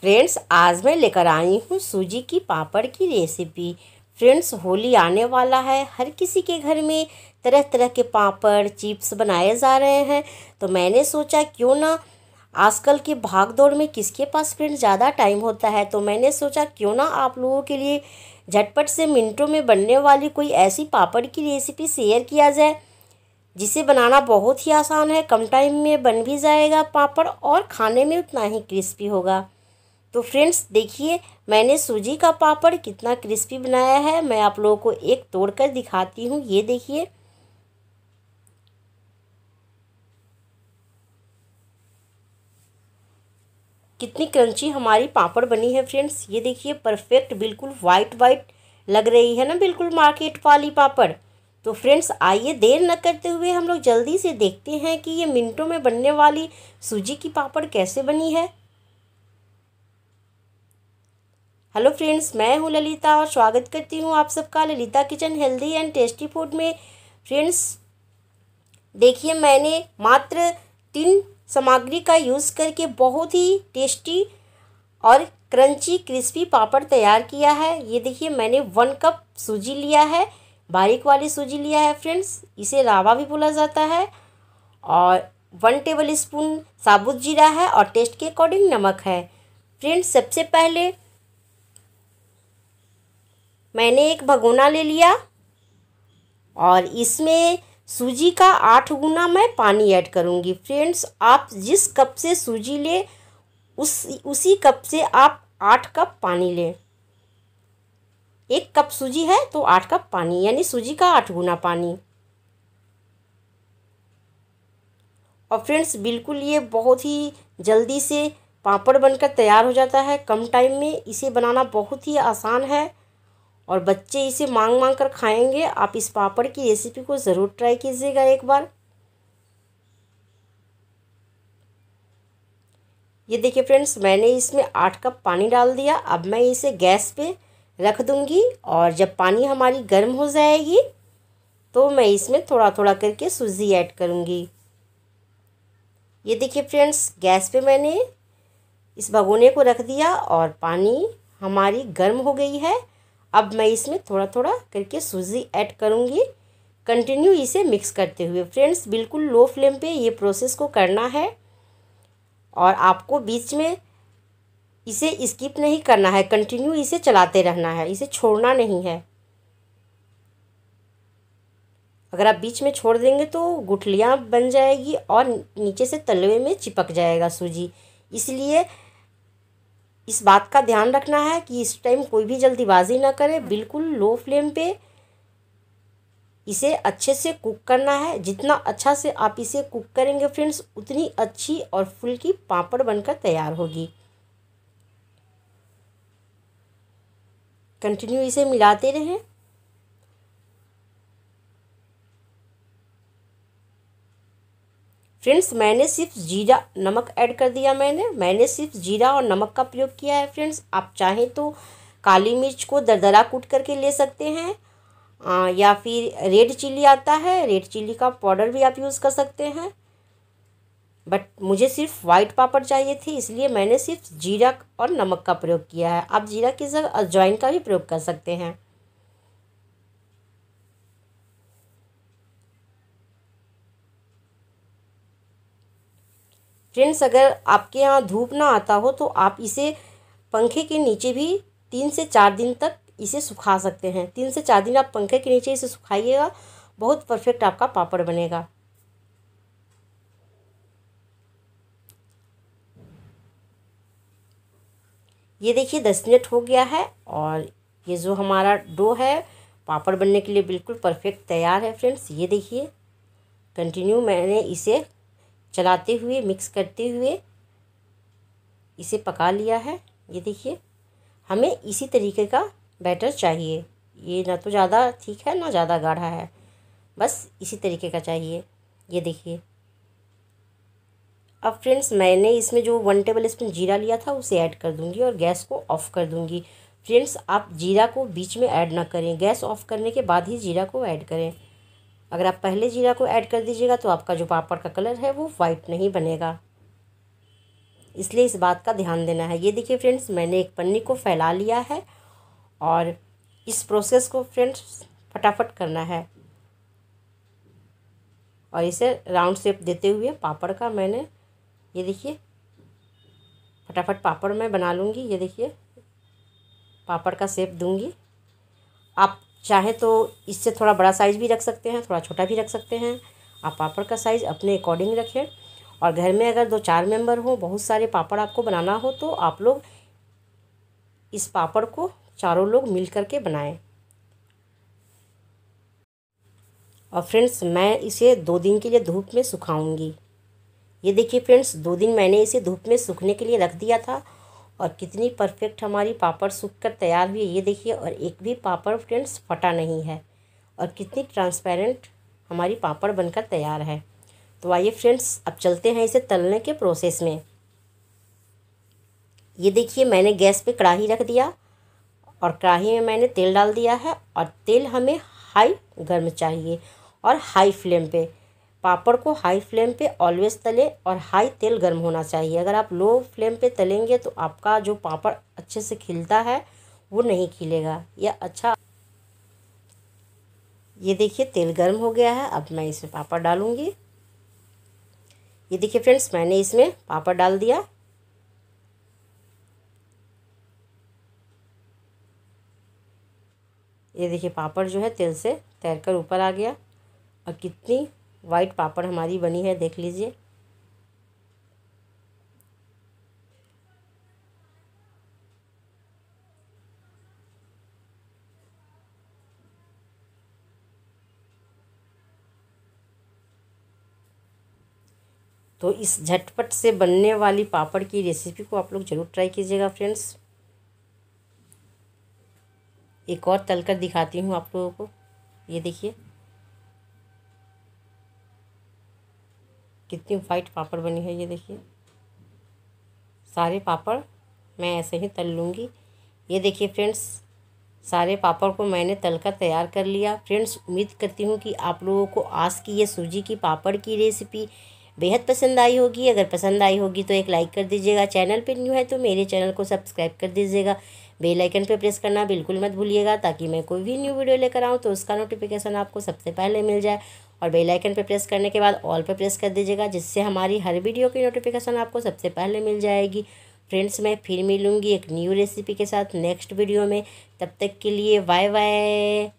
friends आज मैं लेकर आई हूँ सूजी की पापड़ की रेसिपी फ्रेंड्स होली आने वाला है हर किसी के घर में तरह तरह के पापड़ चिप्स बनाए जा रहे हैं तो मैंने सोचा क्यों ना आजकल के भाग दौड़ में किसके पास फ्रेंड्स ज़्यादा टाइम होता है तो मैंने सोचा क्यों ना आप लोगों के लिए झटपट से मिनटों में बनने वाली कोई ऐसी पापड़ की रेसिपी शेयर किया जाए जिसे बनाना बहुत ही आसान है कम टाइम में बन भी जाएगा पापड़ और खाने में उतना ही क्रिस्पी होगा तो फ्रेंड्स देखिए मैंने सूजी का पापड़ कितना क्रिस्पी बनाया है मैं आप लोगों को एक तोड़कर दिखाती हूँ ये देखिए कितनी क्रंची हमारी पापड़ बनी है फ्रेंड्स ये देखिए परफेक्ट बिल्कुल वाइट वाइट लग रही है ना बिल्कुल मार्केट वाली पापड़ तो फ्रेंड्स आइए देर न करते हुए हम लोग जल्दी से देखते हैं कि ये मिनटों में बनने वाली सूजी की पापड़ कैसे बनी है हेलो फ्रेंड्स मैं हूं ललिता और स्वागत करती हूं आप सबका Lalita kitchen healthy and tasty food में फ्रेंड्स देखिए मैंने मात्र तीन सामग्री का यूज़ करके बहुत ही टेस्टी और क्रंची क्रिस्पी पापड़ तैयार किया है ये देखिए मैंने वन कप सूजी लिया है बारीक वाली सूजी लिया है फ्रेंड्स इसे रावा भी बोला जाता है और वन टेबल स्पून साबुत जीरा है और टेस्ट के अकॉर्डिंग नमक है फ्रेंड्स सबसे पहले मैंने एक भगोना ले लिया और इसमें सूजी का आठ गुना मैं पानी ऐड करूँगी फ्रेंड्स आप जिस कप से सूजी लें उस उसी कप से आप आठ कप पानी लें एक कप सूजी है तो आठ कप पानी यानी सूजी का आठ गुना पानी और फ्रेंड्स बिल्कुल ये बहुत ही जल्दी से पापड़ बनकर तैयार हो जाता है कम टाइम में इसे बनाना बहुत ही आसान है और बच्चे इसे मांग मांग कर खाएंगे आप इस पापड़ की रेसिपी को ज़रूर ट्राई कीजिएगा एक बार ये देखिए फ्रेंड्स मैंने इसमें आठ कप पानी डाल दिया अब मैं इसे गैस पे रख दूँगी और जब पानी हमारी गर्म हो जाएगी तो मैं इसमें थोड़ा थोड़ा करके सूजी ऐड करूँगी ये देखिए फ्रेंड्स गैस पे मैंने इस भगोने को रख दिया और पानी हमारी गर्म हो गई है अब मैं इसमें थोड़ा थोड़ा करके सूजी ऐड करूँगी कंटिन्यू इसे मिक्स करते हुए फ्रेंड्स बिल्कुल लो फ्लेम पे ये प्रोसेस को करना है और आपको बीच में इसे स्किप नहीं करना है कंटिन्यू इसे चलाते रहना है इसे छोड़ना नहीं है अगर आप बीच में छोड़ देंगे तो गुठलियाँ बन जाएगी और नीचे से तलवे में चिपक जाएगा सूजी इसलिए इस बात का ध्यान रखना है कि इस टाइम कोई भी जल्दीबाजी ना करें बिल्कुल लो फ्लेम पे इसे अच्छे से कुक करना है जितना अच्छा से आप इसे कुक करेंगे फ्रेंड्स उतनी अच्छी और फुल्की पापड़ बनकर तैयार होगी कंटिन्यू इसे मिलाते रहें फ्रेंड्स मैंने सिर्फ जीरा नमक ऐड कर दिया मैंने मैंने सिर्फ जीरा और नमक का प्रयोग किया है फ्रेंड्स आप चाहें तो काली मिर्च को दरदरा कूट करके ले सकते हैं आ, या फिर रेड चिली आता है रेड चिली का पाउडर भी आप यूज़ कर सकते हैं बट मुझे सिर्फ वाइट पापड़ चाहिए थी इसलिए मैंने सिर्फ जीरा और नमक का प्रयोग किया है आप जीरा की जगह अजवाइन का भी प्रयोग कर सकते हैं फ्रेंड्स अगर आपके यहाँ धूप ना आता हो तो आप इसे पंखे के नीचे भी तीन से चार दिन तक इसे सुखा सकते हैं तीन से चार दिन आप पंखे के नीचे इसे सुखाइएगा बहुत परफेक्ट आपका पापड़ बनेगा ये देखिए दस मिनट हो गया है और ये जो हमारा डो है पापड़ बनने के लिए बिल्कुल परफेक्ट तैयार है फ्रेंड्स ये देखिए कंटिन्यू मैंने इसे चलाते हुए मिक्स करते हुए इसे पका लिया है ये देखिए हमें इसी तरीके का बैटर चाहिए ये ना तो ज़्यादा ठीक है ना ज़्यादा गाढ़ा है बस इसी तरीके का चाहिए ये देखिए अब फ्रेंड्स मैंने इसमें जो वन टेबल स्पून जीरा लिया था उसे ऐड कर दूंगी और गैस को ऑफ़ कर दूंगी फ्रेंड्स आप जीरा को बीच में ऐड ना करें गैस ऑफ़ करने के बाद ही जीरा को ऐड करें अगर आप पहले जीरा को ऐड कर दीजिएगा तो आपका जो पापड़ का कलर है वो वाइट नहीं बनेगा इसलिए इस बात का ध्यान देना है ये देखिए फ्रेंड्स मैंने एक पन्नी को फैला लिया है और इस प्रोसेस को फ्रेंड्स फटाफट करना है और इसे राउंड शेप देते हुए पापड़ का मैंने ये देखिए फटाफट पापड़ मैं बना लूँगी ये देखिए पापड़ का शेप दूँगी आप चाहे तो इससे थोड़ा बड़ा साइज़ भी रख सकते हैं थोड़ा छोटा भी रख सकते हैं आप पापड़ का साइज़ अपने अकॉर्डिंग रखें और घर में अगर दो चार मेंबर हो बहुत सारे पापड़ आपको बनाना हो तो आप लोग इस पापड़ को चारों लोग मिल करके बनाएं और फ्रेंड्स मैं इसे दो दिन के लिए धूप में सुखाऊंगी ये देखिए फ्रेंड्स दो दिन मैंने इसे धूप में सूखने के लिए रख दिया था और कितनी परफेक्ट हमारी पापड़ सूख कर तैयार हुई है ये देखिए और एक भी पापड़ फ्रेंड्स फटा नहीं है और कितनी ट्रांसपेरेंट हमारी पापड़ बनकर तैयार है तो आइए फ्रेंड्स अब चलते हैं इसे तलने के प्रोसेस में ये देखिए मैंने गैस पे कढ़ाई रख दिया और कढ़ाई में मैंने तेल डाल दिया है और तेल हमें हाई गर्म चाहिए और हाई फ्लेम पे पापड़ को हाई फ्लेम पे ऑलवेज़ तले और हाई तेल गर्म होना चाहिए अगर आप लो फ्लेम पे तलेंगे तो आपका जो पापड़ अच्छे से खिलता है वो नहीं खिलेगा या अच्छा ये देखिए तेल गर्म हो गया है अब मैं इसमें पापड़ डालूँगी ये देखिए फ्रेंड्स मैंने इसमें पापड़ डाल दिया ये देखिए पापड़ जो है तेल से तैर कर ऊपर आ गया और कितनी वाइट पापड़ हमारी बनी है देख लीजिए तो इस झटपट से बनने वाली पापड़ की रेसिपी को आप लोग ज़रूर ट्राई कीजिएगा फ्रेंड्स एक और तलकर दिखाती हूँ आप लोगों को ये देखिए कितनी वाइट पापड़ बनी है ये देखिए सारे पापड़ मैं ऐसे ही तल लूँगी ये देखिए फ्रेंड्स सारे पापड़ को मैंने तलकर तैयार कर लिया फ्रेंड्स उम्मीद करती हूँ कि आप लोगों को आज की ये सूजी की पापड़ की रेसिपी बेहद पसंद आई होगी अगर पसंद आई होगी तो एक लाइक कर दीजिएगा चैनल पर न्यू है तो मेरे चैनल को सब्सक्राइब कर दीजिएगा बेल आइकन पर प्रेस करना बिल्कुल मत भूलिएगा ताकि मैं कोई भी न्यू वीडियो लेकर आऊँ तो उसका नोटिफिकेशन आपको सबसे पहले मिल जाए और बेल आइकन पर प्रेस करने के बाद ऑल पर प्रेस कर दीजिएगा जिससे हमारी हर वीडियो की नोटिफिकेशन आपको सबसे पहले मिल जाएगी फ्रेंड्स मैं फिर मिलूँगी एक न्यू रेसिपी के साथ नेक्स्ट वीडियो में तब तक के लिए बाय बाय